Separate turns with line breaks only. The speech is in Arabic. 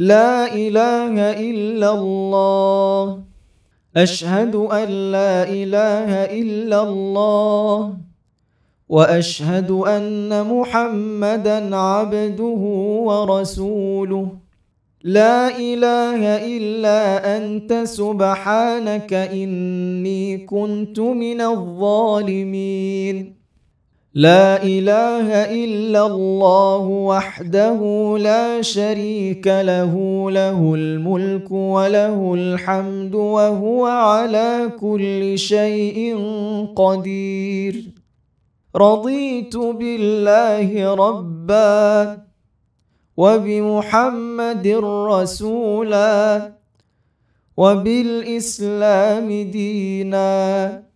لا إله إلا الله أشهد أن لا إله إلا الله وأشهد أن محمدا عبده ورسوله لا إله إلا أنت سبحانك إني كنت من الظالمين لا اله الا الله وحده لا شريك له له الملك وله الحمد وهو على كل شيء قدير رضيت بالله ربا وبمحمد رسولا وبالاسلام دينا